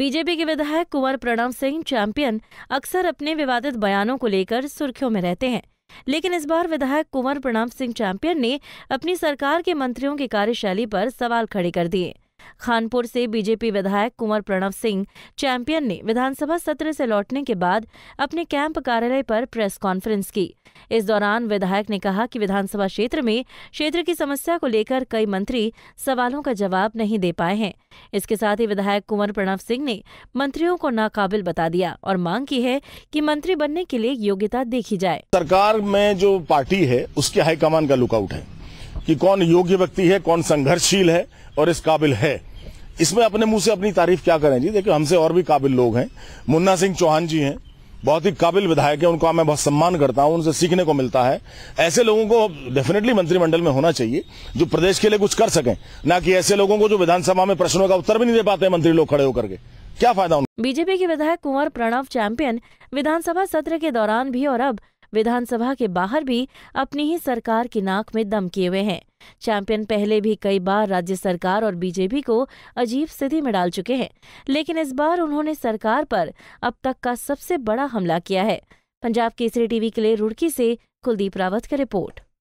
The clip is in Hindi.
बीजेपी के विधायक कुंवर प्रणव सिंह चैंपियन अक्सर अपने विवादित बयानों को लेकर सुर्खियों में रहते हैं लेकिन इस बार विधायक कुंवर प्रणव सिंह चैंपियन ने अपनी सरकार के मंत्रियों की कार्यशैली पर सवाल खड़े कर दिए खानपुर से बीजेपी विधायक कुंवर प्रणव सिंह चैंपियन ने विधानसभा सत्र से लौटने के बाद अपने कैंप कार्यालय पर प्रेस कॉन्फ्रेंस की इस दौरान विधायक ने कहा कि विधानसभा क्षेत्र में क्षेत्र की समस्या को लेकर कई मंत्री सवालों का जवाब नहीं दे पाए हैं इसके साथ ही विधायक कुंवर प्रणव सिंह ने मंत्रियों को नाकाबिल बता दिया और मांग की है कि मंत्री बनने के लिए योग्यता देखी जाए सरकार में जो पार्टी है उसके हाईकमान का लुकआउट है कि कौन योग्य व्यक्ति है कौन संघर्षशील है और इस काबिल है इसमें अपने मुंह से अपनी तारीफ क्या करें जी देखिए हमसे और भी काबिल लोग हैं मुन्ना सिंह चौहान जी हैं बहुत ही काबिल विधायक है उनका मैं बहुत सम्मान करता हूं उनसे सीखने को मिलता है ऐसे लोगों को डेफिनेटली मंत्रिमंडल में होना चाहिए जो प्रदेश के लिए कुछ कर सकें ना कि ऐसे लोगों को जो विधानसभा में प्रश्नों का उत्तर भी नहीं दे पाते मंत्री लोग खड़े होकर के क्या फायदा बीजेपी के विधायक कुंवर प्रणव चैंपियन विधानसभा सत्र के दौरान भी और अब विधानसभा के बाहर भी अपनी ही सरकार की नाक में दम किए हुए हैं चैंपियन पहले भी कई बार राज्य सरकार और बीजेपी को अजीब स्थिति में डाल चुके हैं लेकिन इस बार उन्होंने सरकार पर अब तक का सबसे बड़ा हमला किया है पंजाब केसरी टीवी के लिए रुड़की से कुलदीप रावत की रिपोर्ट